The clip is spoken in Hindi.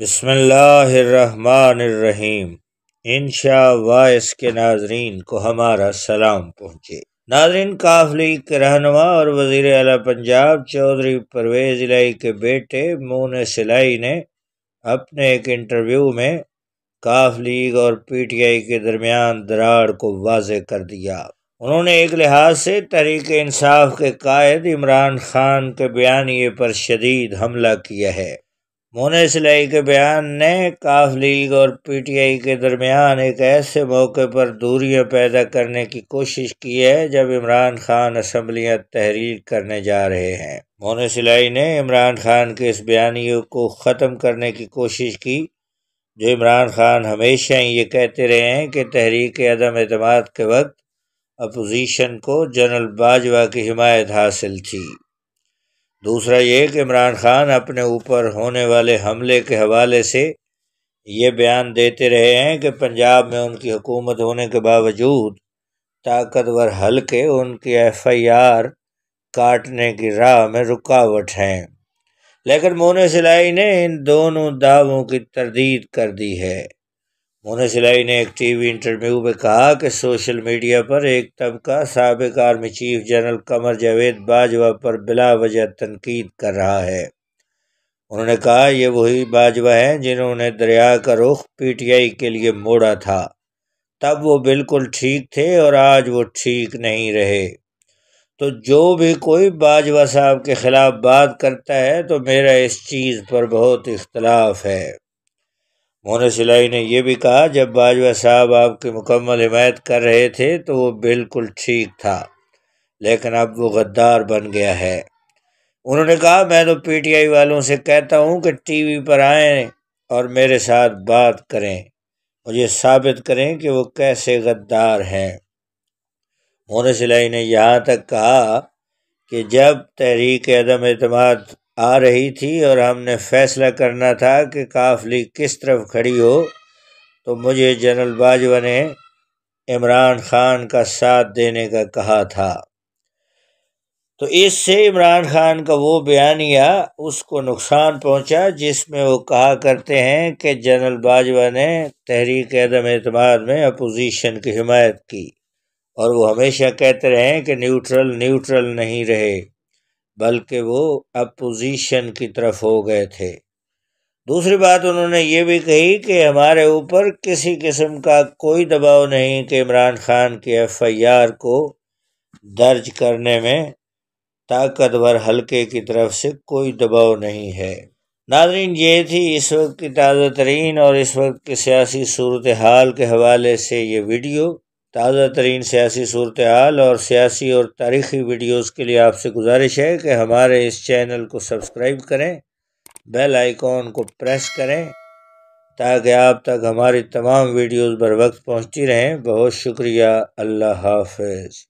बसमीम इनशा के नाजरीन को हमारा सलाम पहुँचे नाजरीन काफ लीग के रहनमा और वजीर अला पंजाब चौधरी परवेज इलाई के बेटे मोन सिलाई ने अपने एक इंटरव्यू में काफ लीग और पी टी आई के दरमियान दराड़ को वाज कर दिया उन्होंने एक लिहाज से तहरीक इंसाफ के कायद इमरान खान के बयानी पर शदीद हमला किया है मोने सिलाई के बयान ने काफ लीग और पीटीआई के दरमियान एक ऐसे मौके पर दूरियां पैदा करने की कोशिश की है जब इमरान खान असम्बलियाँ तहरीर करने जा रहे हैं मोने सिलाई ने इमरान खान के इस बयानियों को ख़त्म करने की कोशिश की जो इमरान खान हमेशा ही ये कहते रहे हैं कि तहरीक अदम अतमाद के वक्त अपोजिशन को जनरल बाजवा की हिमायत हासिल थी दूसरा ये कि इमरान खान अपने ऊपर होने वाले हमले के हवाले से ये बयान देते रहे हैं कि पंजाब में उनकी हुकूमत होने के बावजूद ताकतवर हल्के उनके एफ आई आर काटने की राह में रुकावट हैं लेकिन मोने सिलाई ने इन दोनों दावों की तरदीद कर दी है मोने सिलाई ने एक टीवी इंटरव्यू में कहा कि सोशल मीडिया पर एक तबका सबक army chief general Qamar Javed Bajwa पर बिला वजह तनकीद कर रहा है उन्होंने कहा ये वही बाजवा हैं जिन्होंने दरिया का रुख पीटीआई के लिए मोड़ा था तब वो बिल्कुल ठीक थे और आज वो ठीक नहीं रहे तो जो भी कोई बाजवा साहब के ख़िलाफ़ बात करता है तो मेरा इस चीज़ पर बहुत इख्तलाफ है मोहन सिलाई ने यह भी कहा जब बाजवा साहब आपकी मुकम्मल हिमायत कर रहे थे तो वो बिल्कुल ठीक था लेकिन अब वो गद्दार बन गया है उन्होंने कहा मैं तो पीटीआई वालों से कहता हूँ कि टीवी पर आए और मेरे साथ बात करें मुझे साबित करें कि वो कैसे गद्दार हैं मोन सिलाई ने यहाँ तक कहा कि जब तहरीक अदम अतमाद आ रही थी और हमने फैसला करना था कि काफली किस तरफ खड़ी हो तो मुझे जनरल बाजवा ने इमरान खान का साथ देने का कहा था तो इससे इमरान खान का वो बयानिया उसको नुकसान पहुंचा जिसमें वो कहा करते हैं कि जनरल बाजवा ने तहरीक अदम अतमाद में अपोजिशन की हिमायत की और वो हमेशा कहते रहे कि न्यूट्रल न्यूट्रल नहीं रहे बल्कि वो अपोजिशन की तरफ हो गए थे दूसरी बात उन्होंने ये भी कही कि हमारे ऊपर किसी किस्म का कोई दबाव नहीं कि इमरान खान के एफआईआर को दर्ज करने में ताकतवर हलके की तरफ से कोई दबाव नहीं है नाजरीन ये थी इस वक्त की ताज़ा तरीन और इस वक्त की सियासी सूरत हाल के हवाले से ये वीडियो ताज़ा तरीन सियासी सूरत हाल और सियासी और तारीखी वीडियोज़ के लिए आपसे गुजारिश है कि हमारे इस चैनल को सब्सक्राइब करें बेल आइकॉन को प्रेस करें ताकि आप तक हमारी तमाम वीडियोज़ बर वक्त पहुँचती रहें बहुत शुक्रिया अल्लाह हाफिज़